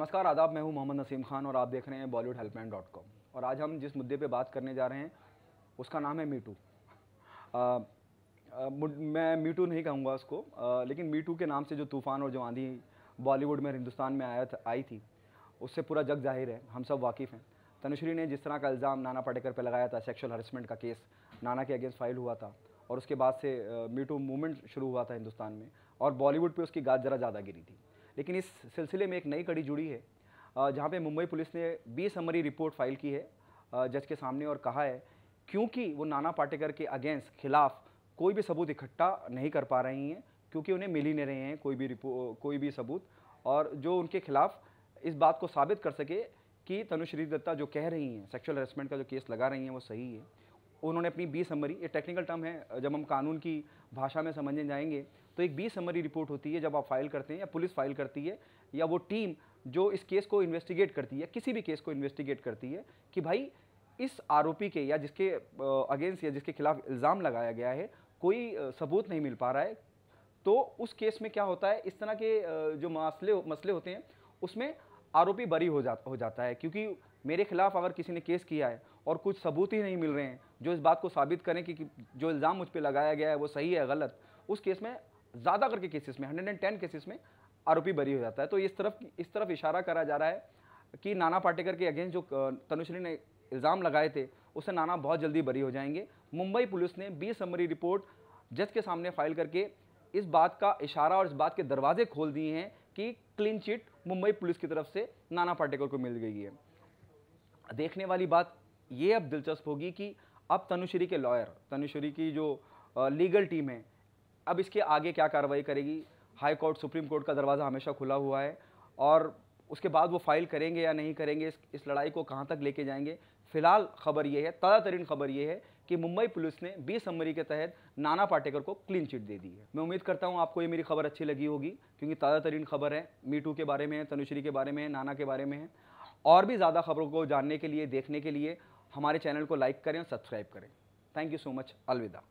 नमस्कार आदाब मैं हूं मोहम्मद नसीम खान और आप देख रहे हैं बॉलीवुड हेल्पलाइन डॉट कॉम और आज हम जिस मुद्दे पे बात करने जा रहे हैं उसका नाम है मीटू मैं मीटू नहीं कहूँगा उसको आ, लेकिन मीटू के नाम से जो तूफ़ान और जो आंधी बॉलीवुड में हिंदुस्तान में आया था आई थी उससे पूरा जग जाहिर है हम सब वाकिफ़ हैं तनुश्री ने जिस तरह का इल्ज़ाम नाना पाटेकर पर लगाया था सेक्शुअल हरसमेंट का केस नाना के अगेंस्ट फाइल हुआ था और उसके बाद से मीटू मूवमेंट शुरू हुआ था हिंदुस्तान में और बॉलीवुड पे उसकी गाज ज़रा ज़्यादा गिरी थी लेकिन इस सिलसिले में एक नई कड़ी जुड़ी है जहाँ पे मुंबई पुलिस ने बी समरी रिपोर्ट फाइल की है जज के सामने और कहा है क्योंकि वो नाना पाटेकर के अगेंस्ट खिलाफ कोई भी सबूत इकट्ठा नहीं कर पा रही हैं क्योंकि उन्हें मिल ही नहीं रहे हैं कोई भी कोई भी सबूत और जो उनके खिलाफ इस बात को साबित कर सके कि तनुश्री दत्ता जो कह रही हैं सेक्सुअल हरेसमेंट का जो केस लगा रही हैं वो सही है उन्होंने अपनी बी समरी ये टेक्निकल टर्म है जब हम कानून की भाषा में समझने जाएंगे तो एक बी समरी रिपोर्ट होती है जब आप फाइल करते हैं या पुलिस फाइल करती है या वो टीम जो इस केस को इन्वेस्टिगेट करती है किसी भी केस को इन्वेस्टिगेट करती है कि भाई इस आरोपी के या जिसके अगेंस्ट या जिसके खिलाफ इल्ज़ाम लगाया गया है कोई सबूत नहीं मिल पा रहा है तो उस केस में क्या होता है इस तरह के जो मसले मसले होते हैं उसमें आरोपी बरी हो जा हो जाता है क्योंकि मेरे खिलाफ अगर किसी ने केस किया है और कुछ सबूत ही नहीं मिल रहे हैं जो इस बात को साबित करें कि, कि जो इल्ज़ाम मुझ पर लगाया गया है वो सही है गलत उस केस में ज़्यादा करके केसेस में 110 केसेस में आरोपी बरी हो जाता है तो इस तरफ इस तरफ इशारा करा जा रहा है कि नाना पाटेकर के अगेंस्ट जो तनुश्री ने इल्ज़ाम लगाए थे उससे नाना बहुत जल्दी बरी हो जाएंगे मुंबई पुलिस ने बी समरी रिपोर्ट जज के सामने फाइल करके इस बात का इशारा और इस बात के दरवाजे खोल दिए हैं कि क्लीन चिट मुंबई पुलिस की तरफ से नाना पाटेकर को मिल गई है देखने वाली बात ये अब दिलचस्प होगी कि अब तनुश्री के लॉयर तनुश्री की जो लीगल टीम है अब इसके आगे क्या कार्रवाई करेगी हाई कोर्ट सुप्रीम कोर्ट का दरवाज़ा हमेशा खुला हुआ है और उसके बाद वो फाइल करेंगे या नहीं करेंगे इस, इस लड़ाई को कहाँ तक लेके जाएंगे फिलहाल खबर ये है ताज़ा तरीन खबर ये है कि मुंबई पुलिस ने 20 समरी के तहत नाना पाटेकर को क्लीन चिट दे दी है मैं उम्मीद करता हूँ आपको ये मेरी खबर अच्छी लगी होगी क्योंकि ताज़ा तरीन खबर है मीटू के बारे में है तनुश्री के बारे में है नाना के बारे में है और भी ज़्यादा खबरों को जानने के लिए देखने के लिए हमारे चैनल को लाइक करें और सब्सक्राइब करें थैंक यू सो मच अलविदा